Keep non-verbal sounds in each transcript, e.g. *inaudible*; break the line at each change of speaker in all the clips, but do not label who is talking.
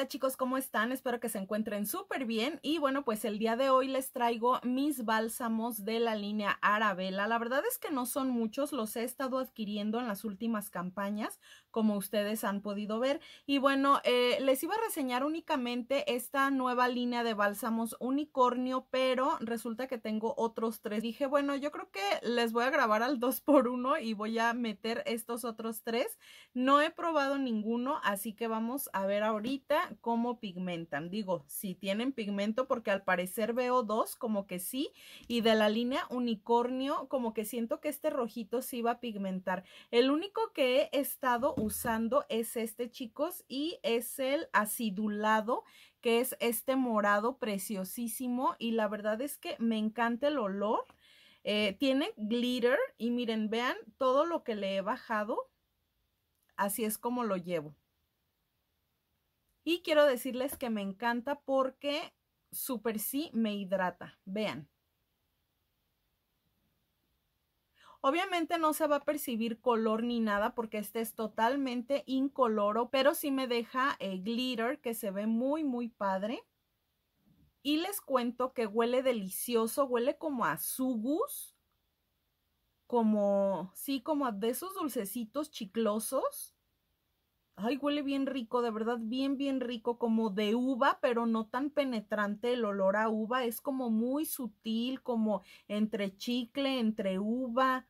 Hola chicos, ¿cómo están? Espero que se encuentren súper bien. Y bueno, pues el día de hoy les traigo mis bálsamos de la línea Arabella. La verdad es que no son muchos, los he estado adquiriendo en las últimas campañas, como ustedes han podido ver. Y bueno, eh, les iba a reseñar únicamente esta nueva línea de bálsamos unicornio, pero resulta que tengo otros tres. Dije, bueno, yo creo que les voy a grabar al 2x1 y voy a meter estos otros tres. No he probado ninguno, así que vamos a ver ahorita cómo pigmentan. Digo, si tienen pigmento, porque al parecer veo dos como que sí. Y de la línea unicornio, como que siento que este rojito sí va a pigmentar. El único que he estado usando es este, chicos, y es el acidulado que es este morado preciosísimo y la verdad es que me encanta el olor. Eh, tiene glitter y miren, vean todo lo que le he bajado. Así es como lo llevo. Y quiero decirles que me encanta porque super sí me hidrata. Vean. Obviamente no se va a percibir color ni nada porque este es totalmente incoloro, pero sí me deja eh, glitter que se ve muy, muy padre. Y les cuento que huele delicioso, huele como a sugus, como, sí, como a de esos dulcecitos chiclosos. Ay, huele bien rico, de verdad, bien, bien rico, como de uva, pero no tan penetrante el olor a uva. Es como muy sutil, como entre chicle, entre uva.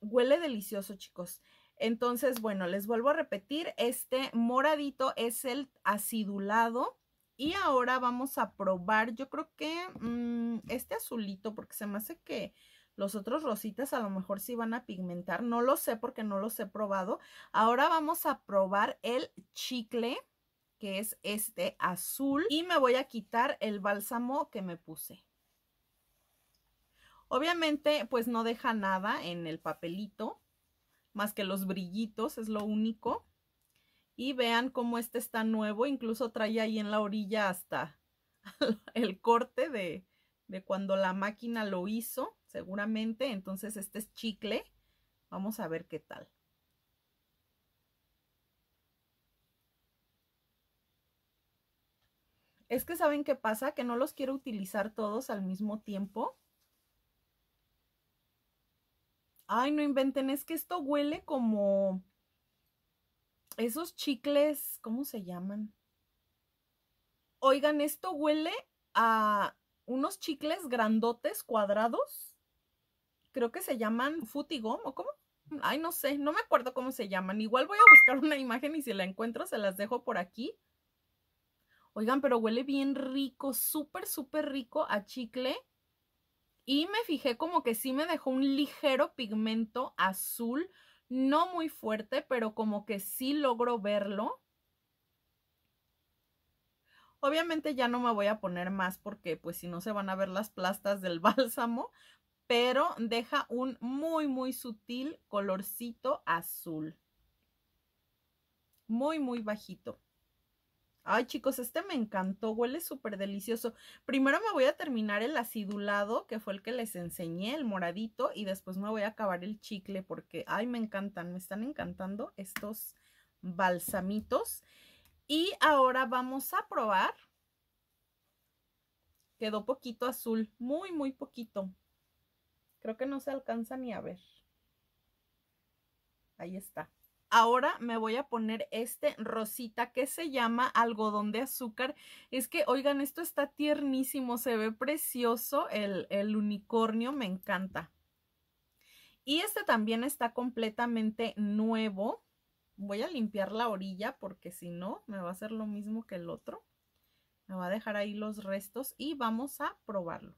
Huele delicioso, chicos. Entonces, bueno, les vuelvo a repetir, este moradito es el acidulado. Y ahora vamos a probar, yo creo que mm, este azulito, porque se me hace que los otros rositas a lo mejor sí van a pigmentar. No lo sé porque no los he probado. Ahora vamos a probar el chicle, que es este azul. Y me voy a quitar el bálsamo que me puse. Obviamente, pues no deja nada en el papelito, más que los brillitos, es lo único. Y vean cómo este está nuevo, incluso trae ahí en la orilla hasta *laughs* el corte de, de cuando la máquina lo hizo seguramente. Entonces este es chicle. Vamos a ver qué tal. Es que saben qué pasa, que no los quiero utilizar todos al mismo tiempo. Ay, no inventen, es que esto huele como esos chicles, ¿cómo se llaman? Oigan, esto huele a unos chicles grandotes cuadrados creo que se llaman futigom o cómo. Ay, no sé, no me acuerdo cómo se llaman. Igual voy a buscar una imagen y si la encuentro se las dejo por aquí. Oigan, pero huele bien rico, súper, súper rico a chicle. Y me fijé como que sí me dejó un ligero pigmento azul, no muy fuerte, pero como que sí logro verlo. Obviamente ya no me voy a poner más porque pues si no se van a ver las plastas del *laughs* bálsamo, pero deja un muy, muy sutil colorcito azul. Muy, muy bajito. Ay, chicos, este me encantó. Huele súper delicioso. Primero me voy a terminar el acidulado, que fue el que les enseñé, el moradito. Y después me voy a acabar el chicle porque, ay, me encantan. Me están encantando estos balsamitos. Y ahora vamos a probar. Quedó poquito azul. Muy, muy poquito. Creo que no se alcanza ni a ver. Ahí está. Ahora me voy a poner este rosita que se llama algodón de azúcar. Es que, oigan, esto está tiernísimo, se ve precioso el, unicornio, me encanta. Y este también está completamente nuevo. Voy a limpiar la orilla porque si no me va a hacer lo mismo que el otro. Me va a dejar ahí los restos y vamos a probarlo.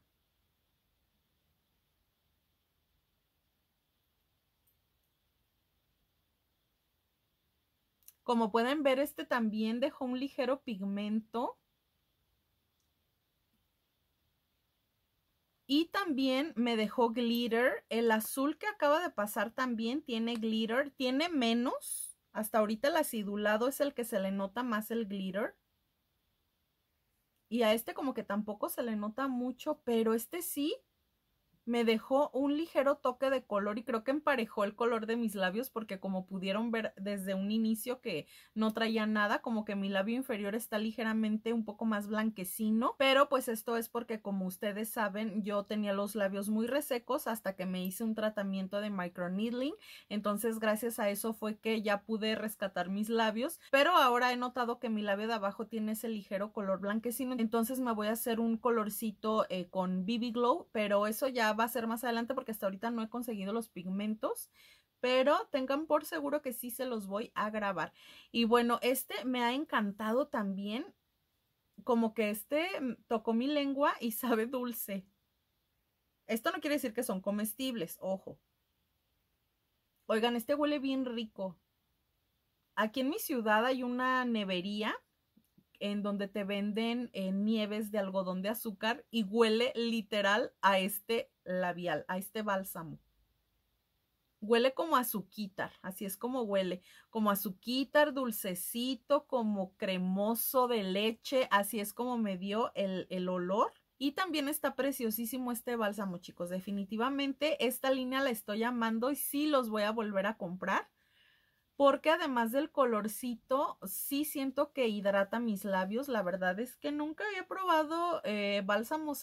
Como pueden ver, este también dejó un ligero pigmento. Y también me dejó glitter. El azul que acaba de pasar también tiene glitter. Tiene menos. Hasta ahorita el acidulado es el que se le nota más el glitter. Y a este como que tampoco se le nota mucho, pero este sí me dejó un ligero toque de color y creo que emparejó el color de mis labios porque como pudieron ver desde un inicio que no traía nada, como que mi labio inferior está ligeramente un poco más blanquecino, pero pues esto es porque como ustedes saben yo tenía los labios muy resecos hasta que me hice un tratamiento de microneedling, entonces gracias a eso fue que ya pude rescatar mis labios, pero ahora he notado que mi labio de abajo tiene ese ligero color blanquecino, entonces me voy a hacer un colorcito eh, con BB Glow, pero eso ya va a ser más adelante porque hasta ahorita no he conseguido los pigmentos, pero tengan por seguro que sí se los voy a grabar. Y bueno, este me ha encantado también, como que este mm, tocó mi lengua y *laughs* sabe dulce. Esto no quiere decir que son comestibles, ojo. Oigan, este huele bien rico. Aquí en mi ciudad hay una nevería en donde te venden eh, nieves de algodón de azúcar y huele literal a este labial, a este bálsamo. Huele como azuquitar, así es como huele, como azuquitar, dulcecito, como cremoso de leche, así es como me dio el, olor. Y también está preciosísimo este bálsamo, chicos. Definitivamente esta línea la estoy amando y sí los voy a volver a comprar porque además del colorcito, sí siento que hidrata mis labios. La verdad es que nunca he probado eh, bálsamo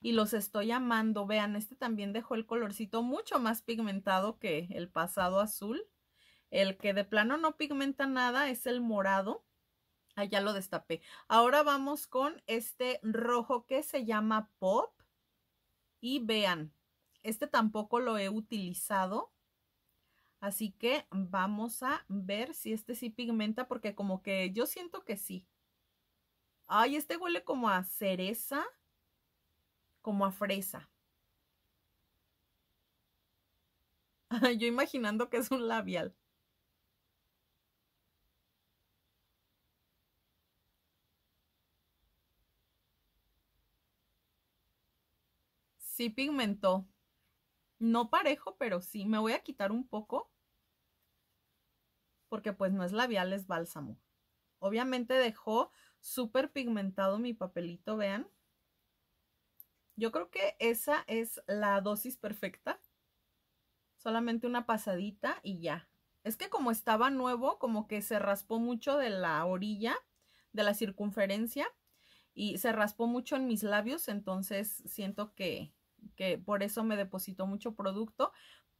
y los estoy amando. Vean, este también dejó el colorcito mucho más pigmentado que el pasado azul. El que de plano no pigmenta nada es el morado. Allá ah, lo destapé. Ahora vamos con este rojo que se llama Pop. Y vean, este tampoco lo he utilizado Así que vamos a ver si este sí pigmenta porque como que yo siento que sí. Ay, este huele como a cereza, como a fresa. *laughs* yo imaginando que es un labial. Sí pigmentó no parejo, pero sí, me voy a quitar un poco porque pues no es labial, es bálsamo. Obviamente dejó súper pigmentado mi papelito, vean. Yo creo que esa es la dosis perfecta. Solamente una pasadita y ya. Es que como estaba nuevo, como que se raspó mucho de la orilla, de la circunferencia, y se raspó mucho en mis labios, entonces siento que, que por eso me depositó mucho producto,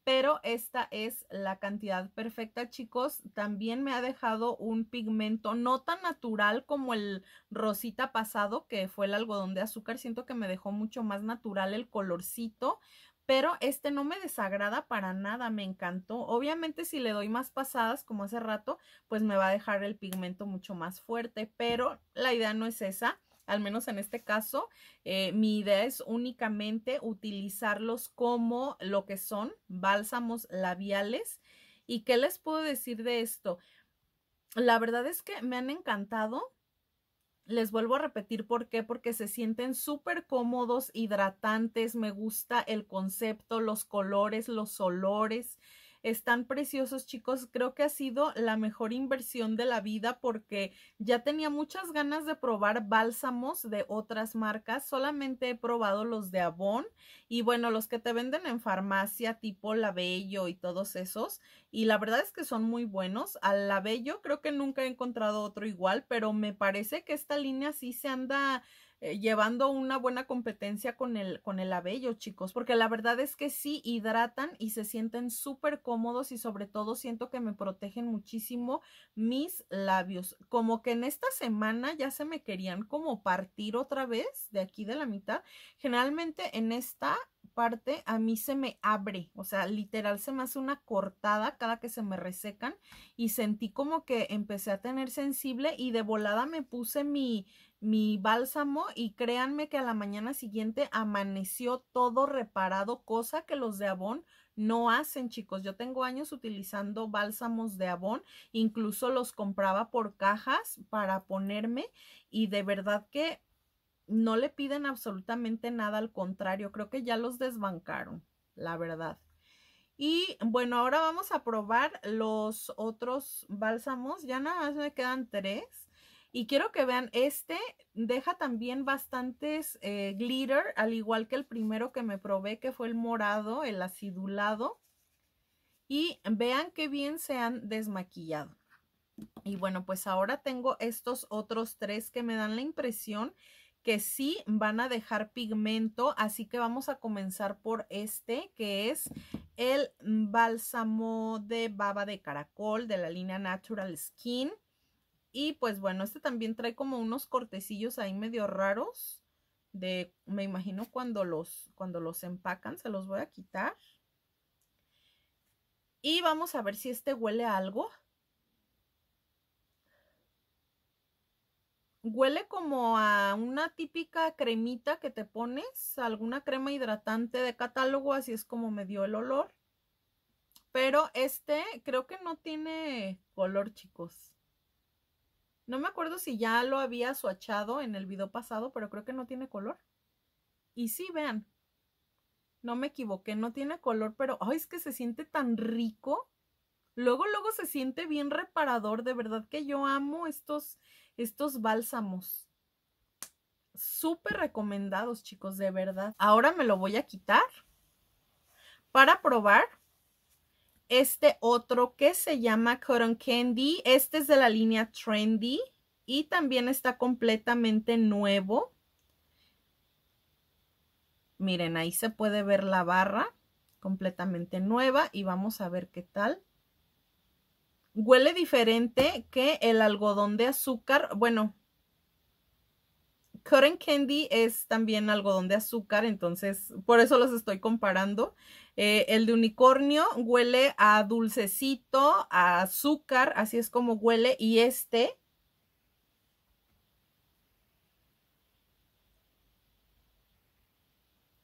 pero esta es la cantidad perfecta, chicos. También me ha dejado un pigmento no tan natural como el rosita pasado, que fue el algodón de azúcar. Siento que me dejó mucho más natural el colorcito, pero este no me desagrada para nada, me encantó. Obviamente si le doy más pasadas, como hace rato, pues me va a dejar el pigmento mucho más fuerte, pero la idea no es esa al menos en este caso, eh, mi idea es únicamente utilizarlos como lo que son bálsamos labiales. ¿Y qué les puedo decir de esto? La verdad es que me han encantado. Les vuelvo a repetir por qué, porque se sienten súper cómodos, hidratantes, me gusta el concepto, los colores, los olores. Están preciosos, chicos. Creo que ha sido la mejor inversión de la vida porque ya tenía muchas ganas de probar bálsamos de otras marcas. Solamente he probado los de Avon y bueno, los que te venden en farmacia tipo Labello y todos esos. Y la verdad es que son muy buenos. Al Labello creo que nunca he encontrado otro igual, pero me parece que esta línea sí se anda eh, llevando una buena competencia con el, con el abello, chicos, porque la verdad es que sí hidratan y se sienten súper cómodos y sobre todo siento que me protegen muchísimo mis labios. Como que en esta semana ya se me querían como partir otra vez de aquí de la mitad. Generalmente en esta parte a mí se me abre, o sea, literal se me hace una cortada cada que se me resecan y sentí como que empecé a tener sensible y de volada me puse mi, mi bálsamo y créanme que a la mañana siguiente amaneció todo reparado, cosa que los de Avon no hacen, chicos. Yo tengo años utilizando bálsamos de Avon, incluso los compraba por cajas para ponerme y de verdad que no le piden absolutamente nada, al contrario, creo que ya los desbancaron, la verdad. Y bueno, ahora vamos a probar los otros bálsamos, ya nada más me quedan tres. Y quiero que vean, este deja también bastantes eh, glitter, al igual que el primero que me probé, que fue el morado, el acidulado. Y vean qué bien se han desmaquillado. Y bueno, pues ahora tengo estos otros tres que me dan la impresión que sí van a dejar pigmento, así que vamos a comenzar por este que es el bálsamo de baba de caracol de la línea Natural Skin. Y pues bueno, este también trae como unos cortecillos ahí medio raros. De, me imagino cuando los, cuando los empacan, se los voy a quitar. Y vamos a ver si este huele a algo. Huele como a una típica cremita que te pones, alguna crema hidratante de catálogo, así es como me dio el olor. Pero este creo que no tiene color, chicos. No me acuerdo si ya lo había suachado en el video pasado, pero creo que no tiene color. Y sí, vean. No me equivoqué, no tiene color, pero ay, es que se siente tan rico luego, luego se siente bien reparador. De verdad que yo amo estos, estos bálsamos. Súper recomendados, chicos, de verdad. Ahora me lo voy a quitar para probar este otro que se llama Cotton Candy. Este es de la línea Trendy y también está completamente nuevo. Miren, ahí se puede ver la barra completamente nueva y vamos a ver qué tal. Huele diferente que el algodón de azúcar. Bueno, Current candy es también algodón de azúcar, entonces por eso los estoy comparando. Eh, el de unicornio huele a dulcecito, a azúcar, así es como huele. Y este...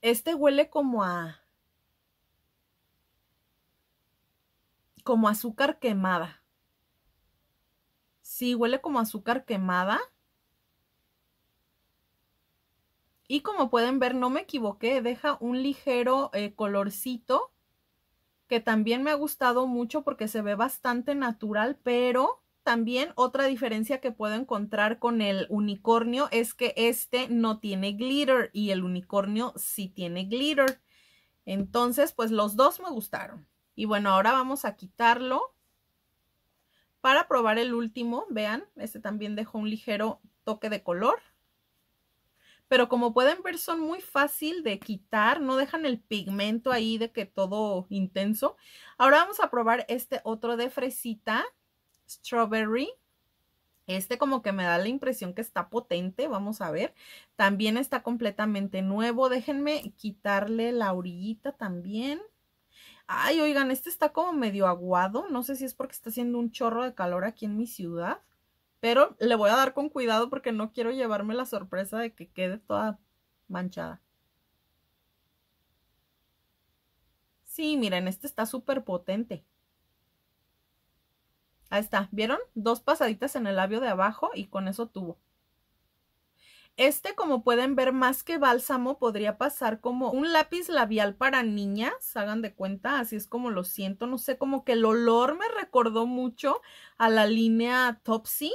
Este huele como a como azúcar quemada. Sí, huele como azúcar quemada. Y como pueden ver, no me equivoqué, deja un ligero eh, colorcito que también me ha gustado mucho porque se ve bastante natural, pero también otra diferencia que puedo encontrar con el unicornio es que este no tiene glitter y el unicornio sí tiene glitter. Entonces, pues los dos me gustaron. Y bueno, ahora vamos a quitarlo para probar el último. Vean, este también dejó un ligero toque de color. Pero como pueden ver, son muy fácil de quitar. No dejan el pigmento ahí de que todo intenso. Ahora vamos a probar este otro de fresita, strawberry. Este como que me da la impresión que está potente, vamos a ver. También está completamente nuevo. Déjenme quitarle la orillita también. Ay, oigan, este está como medio aguado. No sé si es porque está haciendo un chorro de calor aquí en mi ciudad. Pero le voy a dar con cuidado porque no quiero llevarme la sorpresa de que quede toda manchada. Sí, miren, este está súper potente. Ahí está, ¿vieron? Dos pasaditas en el labio de abajo y con eso tuvo. Este, como pueden ver, más que bálsamo, podría pasar como un lápiz labial para niñas, hagan de cuenta, así es como lo siento, no sé, como que el olor me recordó mucho a la línea Topsy.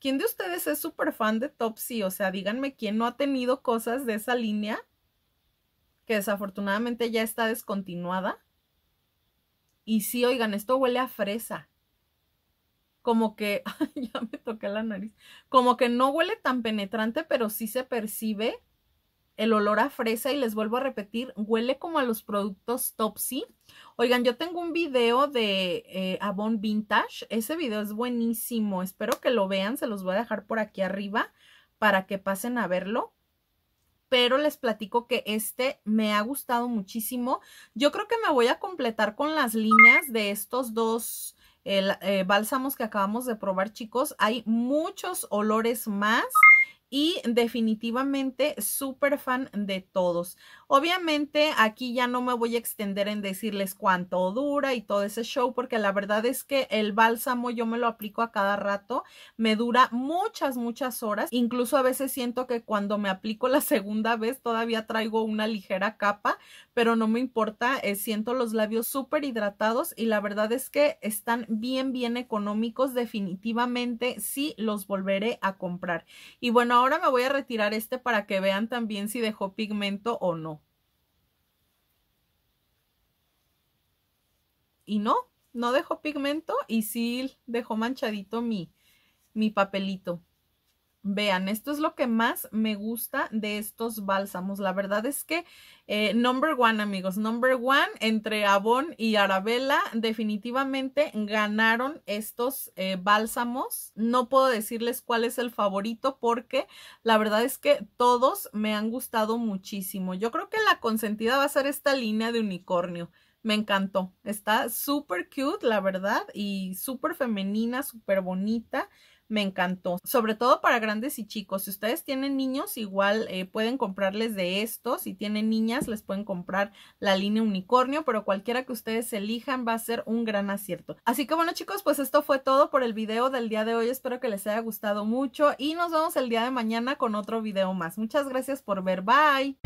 ¿Quién de ustedes es súper fan de Topsy? O sea, díganme quién no ha tenido cosas de esa línea, que desafortunadamente ya está descontinuada. Y sí, oigan, esto huele a fresa como que, *laughs* ya me toqué la nariz, como que no huele tan penetrante, pero sí se percibe el olor a fresa y les vuelvo a repetir, huele como a los productos Topsy. Oigan, yo tengo un video de eh, Avon Vintage, ese video es buenísimo, espero que lo vean, se los voy a dejar por aquí arriba para que pasen a verlo. Pero les platico que este me ha gustado muchísimo. Yo creo que me voy a completar con las líneas de estos dos el eh, bálsamos que acabamos de probar, chicos. Hay muchos olores más y definitivamente súper fan de todos. Obviamente aquí ya no me voy a extender en decirles cuánto dura y todo ese show porque la verdad es que el bálsamo yo me lo aplico a cada rato, me dura muchas, muchas horas, incluso a veces siento que cuando me aplico la segunda vez todavía traigo una ligera capa, pero no me importa, eh, siento los labios súper hidratados y la verdad es que están bien, bien económicos, definitivamente sí los volveré a comprar. Y bueno, ahora me voy a retirar este para que vean también si dejó pigmento o no. Y no, no dejó pigmento y sí dejó manchadito mi, mi papelito. Vean, esto es lo que más me gusta de estos bálsamos. La verdad es que eh, number one, amigos, number one entre Avon y Arabella definitivamente ganaron estos eh, bálsamos. No puedo decirles cuál es el favorito porque la verdad es que todos me han gustado muchísimo. Yo creo que la consentida va a ser esta línea de unicornio me encantó. Está súper cute, la verdad, y súper femenina, súper bonita me encantó, sobre todo para grandes y chicos. Si ustedes tienen niños, igual eh, pueden comprarles de estos. Si tienen niñas, les pueden comprar la línea unicornio, pero cualquiera que ustedes elijan va a ser un gran acierto. Así que bueno chicos, pues esto fue todo por el video del día de hoy. Espero que les haya gustado mucho y nos vemos el día de mañana con otro video más. Muchas gracias por ver. Bye.